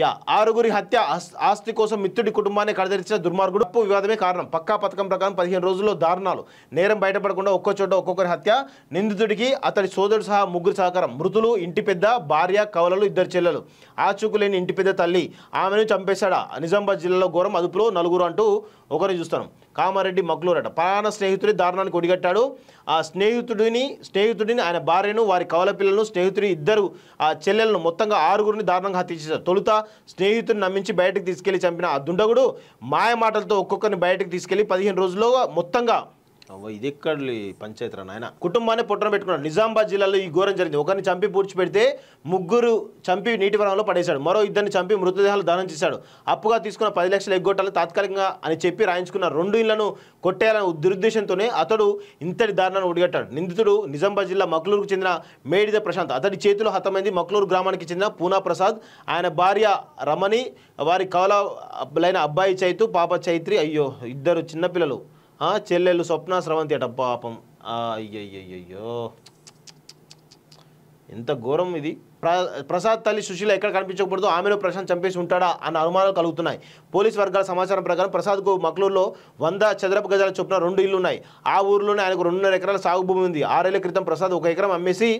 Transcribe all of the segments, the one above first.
yeah ఆరుగురి హత్య ఆస్తి కోసం మిత్రుడి కుటుంబాన్ని కడదరించిన దుర్మార్గుడు ఉప్పు వివాదమే కారణం పక్కా పథకం ప్రకారం పదిహేను రోజుల్లో దారుణాలు నేరం బయటపడకుండా ఒక్కో చోట ఒక్కొక్కరి హత్య నిందితుడికి అతడి సోదరుడు సహా ముగ్గురు సహకారం మృతులు ఇంటి పెద్ద భార్య కవలలు ఇద్దరు చెల్లెలు ఆచూకులేని ఇంటి పెద్ద తల్లి ఆమెను చంపేశాడా నిజామాబాద్ జిల్లాలో ఘోరం అదుపులో నలుగురు అంటూ ఒకరిని చూస్తాను కామారెడ్డి మగ్లూరట ప్రాణ స్నేహితుడి దారుణానికి ఒడిగట్టాడు ఆ స్నేహితుడిని స్నేహితుడిని ఆయన భార్యను వారి కవల పిల్లలను స్నేహితుడి ఇద్దరు ఆ చెల్లెలను మొత్తంగా ఆరుగురిని దారుణంగా హత్య చేశారు తొలుత స్నేహితుని నమ్మించి బయటకు తీసుకెళ్లి చంపిన ఆ దుండగుడు మాయ మాటలతో ఒక్కొక్కరిని బయటకు తీసుకెళ్లి పదిహేను రోజుల్లో మొత్తంగా ఇది ఎక్కడి పంచాయతీ నాయన కుటుంబాన్ని పొట్టన పెట్టుకున్నాడు నిజామాబాద్ జిల్లాలో ఈ ఘోరం జరిగింది ఒకరిని చంపి పూడ్చిపెడితే ముగ్గురు చంపి నీటి వనంలో పడేశాడు మరో ఇద్దరిని చంపి మృతదేహాలు దానం చేశాడు అప్పుగా తీసుకున్న పది లక్షలు ఎగ్గొట్టాలి తాత్కాలికంగా అని చెప్పి రాయించుకున్న రెండు ఇళ్లను కొట్టేయాలనే దురుద్దేశంతోనే అతడు ఇంతటి దారుణాన్ని ఒడిగట్టాడు నిందితుడు నిజామాబాద్ జిల్లా మక్లూరుకు చెందిన మేడిద ప్రశాంత్ అతడి చేతిలో హతమైంది మక్లూరు గ్రామానికి చెందిన పూనా ప్రసాద్ ఆయన భార్య రమణి వారి కవలైన అబ్బాయి చైతు పాప చైత్రి అయ్యో ఇద్దరు చిన్నపిల్లలు చెల్లెళ్ళు స్వప్న స్రవంతి అట పాపం అయ్యయ్యయ్యో ఎంత ఘోరం ఇది ప్రసాద్ తల్లి సుశీల ఎక్కడ కనిపించకూడదు ఆమెను ప్రశాంత్ చంపేసి ఉంటాడా అన్న అనుమానాలు కలుగుతున్నాయి పోలీస్ వర్గాల సమాచారం ప్రకారం ప్రసాద్కు మక్లూరులో వంద చదరపు గజాల చొప్పున రెండు ఇల్లు ఉన్నాయి ఆ ఊరిలోనే ఆయనకు రెండున్నర ఎకరాల సాగు భూమి ఉంది ఆరేళ్ల క్రితం ప్రసాద్ ఒక ఎకరం అమ్మేసి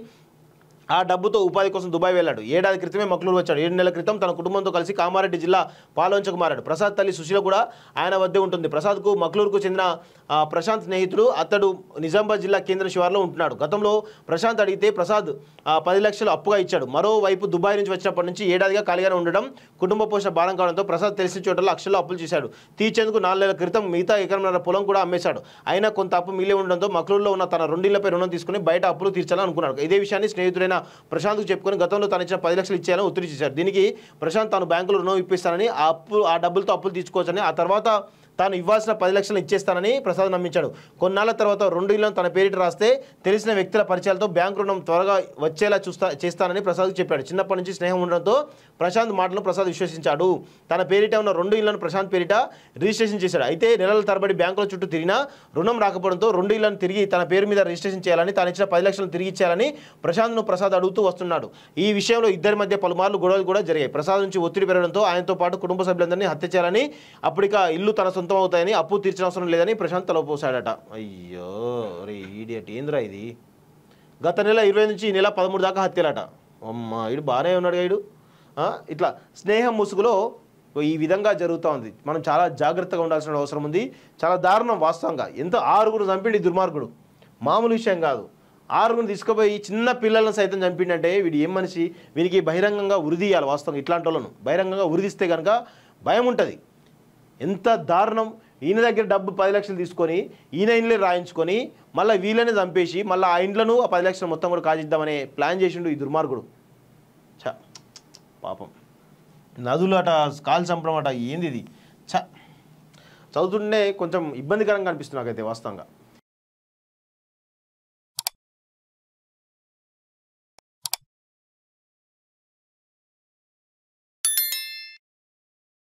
ఆ డబ్బుతో ఉపాధి కోసం దుబాయ్ వెళ్ళాడు ఏడాది క్రితమే మక్లూరు వచ్చాడు ఏడు నెలల క్రితం తన కుటుంబంతో కలిసి కామారెడ్డి జిల్లా పాలోంచకు మారాడు ప్రసాద్ తల్లి సుశీల కూడా ఆయన వద్దే ఉంటుంది ప్రసాద్కు మక్లూరుకు చెందిన ప్రశాంత్ స్నేహితుడు అతడు నిజామాబాద్ జిల్లా కేంద్ర శివార్లో ఉంటున్నాడు గతంలో ప్రశాంత్ అడిగితే ప్రసాద్ పది లక్షలు అప్పుగా ఇచ్చాడు మరోవైపు దుబాయ్ నుంచి వచ్చినప్పటి నుంచి ఏడాదిగా ఖాళీగానే ఉండడం కుటుంబ పోషణ భారం కావడంతో ప్రసాద్ తెలిసిన చోటలో లక్షల్లో అప్పులు చేశాడు తీర్చేందుకు నాలుగు నెలల క్రితం మిగతా ఎకరంన్నర పొలం కూడా అమ్మేశాడు అయినా కొంత అప్పు మిగిలి ఉండడంతో మక్లూరులో ఉన్న తన రెండిళ్లపై రుణం తీసుకుని బయట అప్పులు తీర్చాలని అనుకున్నాడు ఇదే విషయాన్ని స్నేహితుడైన ఆయన ప్రశాంత్కు చెప్పుకొని గతంలో తను ఇచ్చిన పది లక్షలు ఇచ్చేయాలని ఒత్తిడి చేశారు దీనికి ప్రశాంత్ తాను బ్యాంకులో రుణం ఇప్పిస్తానని ఆ అప్పు ఆ డబ్బులతో అప్పులు తీసుకోవచ్చని ఆ తర్వాత తాను ఇవ్వాల్సిన పది లక్షలు ఇచ్చేస్తానని ప్రసాద్ నమ్మించాడు కొన్నాళ్ల తర్వాత రెండు ఇళ్లను తన పేరిట రాస్తే తెలిసిన వ్యక్తుల పరిచయాలతో బ్యాంకు రుణం త్వరగా వచ్చేలా చూస్తా చేస్తానని ప్రసాద్ చెప్పాడు చిన్నప్పటి నుంచి స్నేహం ఉండడంతో ప్రశాంత్ మాటలను ప్రసాద్ విశ్వసించాడు తన పేరిట ఉన్న రెండు ఇళ్లను ప్రశాంత్ పేరిట రిజిస్ట్రేషన్ చేశాడు అయితే నెలల తరబడి బ్యాంకుల చుట్టూ తిరిగినా రుణం రాకపోవడంతో రెండు ఇళ్లను తిరిగి తన పేరు మీద రిజిస్ట్రేషన్ చేయాలని తాను ఇచ్చిన పది లక్షలు తిరిగి ఇచ్చేయాలని ప్రశాంత్ను ప్రసాద్ అడుగుతూ వస్తున్నాడు ఈ విషయంలో ఇద్దరి మధ్య పలుమార్లు గొడవలు కూడా జరిగాయి ప్రసాద్ నుంచి ఒత్తిడి పెరగడంతో ఆయనతో పాటు కుటుంబ సభ్యులందరినీ హత్య చేయాలని అప్పటిక ఇల్లు తన సొంతం అవుతాయని అప్పు తీర్చిన అవసరం లేదని ప్రశాంత్ తలపోసాడట అయ్యో రే ఈడియట్ ఏంద్రా ఇది గత నెల ఇరవై నుంచి ఈ నెల పదమూడు దాకా హత్యలట అమ్మ ఇడు బాగానే ఉన్నాడు ఇడు ఇట్లా స్నేహం ముసుగులో ఈ విధంగా జరుగుతూ ఉంది మనం చాలా జాగ్రత్తగా ఉండాల్సిన అవసరం ఉంది చాలా దారుణం వాస్తవంగా ఎంతో ఆరుగురు చంపిండి దుర్మార్గుడు మామూలు విషయం కాదు ఆరుగురు తీసుకుపోయి చిన్న పిల్లలను సైతం చంపిండంటే వీడు ఏం మనిషి వీరికి బహిరంగంగా ఉరిదీయాలి వాస్తవంగా ఇట్లాంటి వాళ్ళను బహిరంగంగా ఉరిదిస్తే కనుక భయం ఉంటుంది ఎంత దారుణం ఈయన దగ్గర డబ్బు పది లక్షలు తీసుకొని ఈయన ఇండ్లే రాయించుకొని మళ్ళీ వీళ్ళనే చంపేసి మళ్ళీ ఆ ఇండ్లను ఆ పది లక్షలు మొత్తం కూడా కాజిద్దామనే ప్లాన్ చేసిండు ఈ దుర్మార్గుడు చ పాపం నదులు అట కాల్ చంపడం అట ఏంది ఇది చ చదువుతుండే కొంచెం ఇబ్బందికరంగా అనిపిస్తుంది నాకైతే వాస్తవంగా